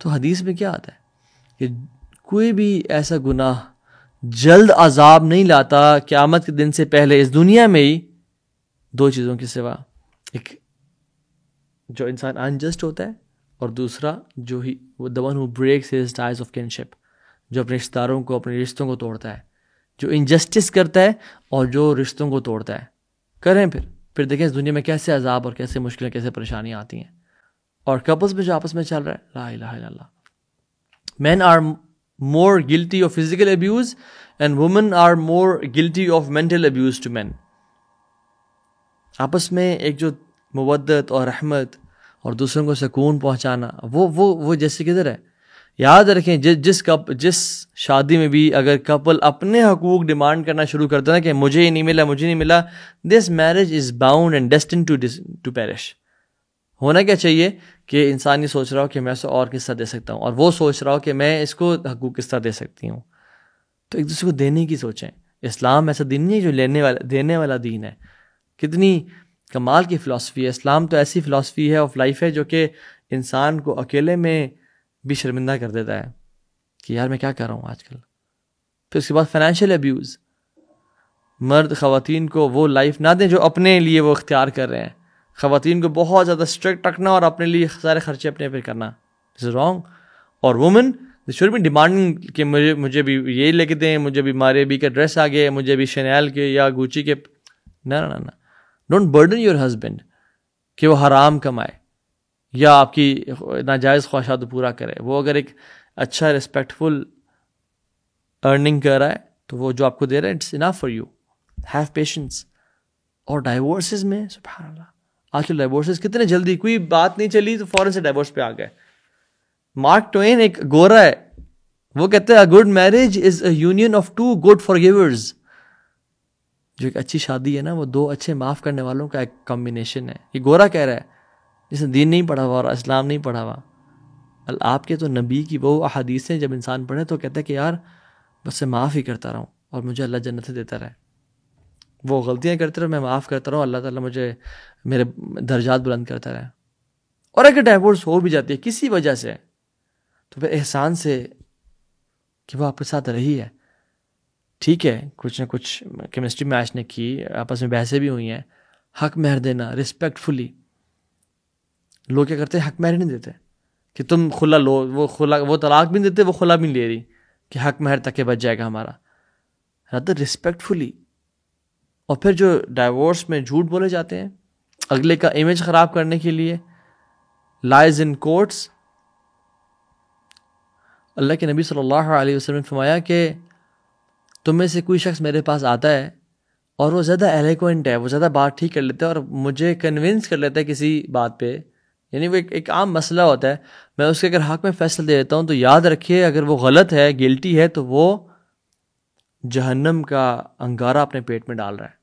तो हदीस में क्या आता है कि कोई भी ऐसा गुनाह जल्द अजाब नहीं लाता क़्यामत के दिन से पहले इस दुनिया में ही दो चीज़ों के सिवा एक जो इंसान अनजस्ट होता है और दूसरा जो ही वो the one who breaks his ties of kinship जो अपने रिश्तेदारों को अपने रिश्तों को तोड़ता है जो इनजस्टिस करता है और जो रिश्तों को तोड़ता है करें फिर फिर देखें इस दुनिया में कैसे अजाब और कैसे मुश्किलें कैसे परेशानियाँ आती हैं और कपल्स में जो आपस में चल रहा है ला ला इला man are more guilty of physical abuse and women are more guilty of mental abuse to man आपस में एक जो मुबदत और रहमत और दूसरों को सुकून पहुंचाना वो वो वो जैसे किधर है याद रखें जि, जिस कप जिस शादी में भी अगर कपल अपने हकूक डिमांड करना शुरू करते है ना कि मुझे ही नहीं मिला मुझे नहीं मिला this marriage is bound and destine to to perish होना क्या चाहिए कि इंसान ये सोच रहा हो कि मैं उसे और किस तरह दे सकता हूँ और वो सोच रहा हो कि मैं इसको हकूक किस तरह दे सकती हूँ तो एक दूसरे को देने की सोचें इस्लाम ऐसा दिन नहीं है जो लेने वाला देने वाला दीन है कितनी कमाल की फ़िलासफ़ी है इस्लाम तो ऐसी फ़िलासफ़ी है ऑफ लाइफ है जो कि इंसान को अकेले में भी शर्मिंदा कर देता है कि यार मैं क्या कर रहा हूँ आजकल फिर उसके बाद फाइनेंशियल अब्यूज़ मर्द ख़वातीन को वो लाइफ ना दें जो अपने लिए वो इख्तियार कर रहे हैं ख़वान को बहुत ज़्यादा स्ट्रिक्ट रखना और अपने लिए सारे खर्चे अपने पे करना इज रॉन्ग और वुमेन शुड भी डिमांडिंग कि मुझे मुझे भी ये लेके दें मुझे भी मारे बी का ड्रेस आ गया मुझे भी शनैल के या गुची के ना ना ना डोंट बर्डन योर हस्बैंड कि वो हराम कमाए या आपकी नाजायज़ ख्वाहिशात पूरा करे वो अगर एक अच्छा रिस्पेक्टफुल अर्निंग कर रहा है तो वो जो आपको दे रहा है it's enough for you have patience और डाइवोर्सेज में सुबह आजकल डाइवोर्सेस कितने जल्दी कोई बात नहीं चली तो फौरन से डाइवोर्स पे आ गए मार्क ट्वेन एक गोरा है वो कहते हैं good marriage is a union of two good forgivers जो एक अच्छी शादी है ना वो दो अच्छे माफ़ करने वालों का एक कॉम्बिनेशन है ये गोरा कह रहा है जिसने दीन नहीं पढ़ा हुआ और इस्लाम नहीं पढ़ा हुआ अल आपके तो नबी की वो अहादीसें जब इंसान पढ़े तो कहते हैं कि यार बस से माफ़ ही करता रहूँ और मुझे अल्लाह जन्नत देता रहे वो गलतियाँ करते रहो मैं माफ़ करता रहूँ अल्लाह ताला मुझे मेरे दर्जात बुलंद करता रहे और अगर डाइवोर्स हो भी जाती है किसी वजह से तो फिर एहसान से कि वो आपके साथ रही है ठीक है कुछ ना कुछ केमिस्ट्री मैच ने की आपस में बहसें भी हुई हैं हक महर देना रिस्पेक्टफुली लोग क्या करते हैं हक महर नहीं देते कि तुम खुला लो वो खुला वो तलाक भी नहीं देते वो खुला भी नहीं ले रही कि हक महर तक के बच जाएगा हमारा रद्द रिस्पेक्टफुली और फिर जो डाइवोर्स में झूठ बोले जाते हैं अगले का इमेज खराब करने के लिए लाइज इन कोर्ट्स अल्लाह के नबी सल्लल्लाहु अलैहि वसल्लम ने फरमाया कि तुम में से कोई शख्स मेरे पास आता है और वो ज़्यादा एलोक्वेंट है वो ज़्यादा बात ठीक कर लेता है और मुझे कन्विंस कर लेता है किसी बात पे यानी वो एक, एक आम मसला होता है मैं उसके अगर हक में फैसला दे देता हूँ तो याद रखिए अगर वो गलत है गिल्टी है तो वो जहन्नम का अंगारा अपने पेट में डाल रहा है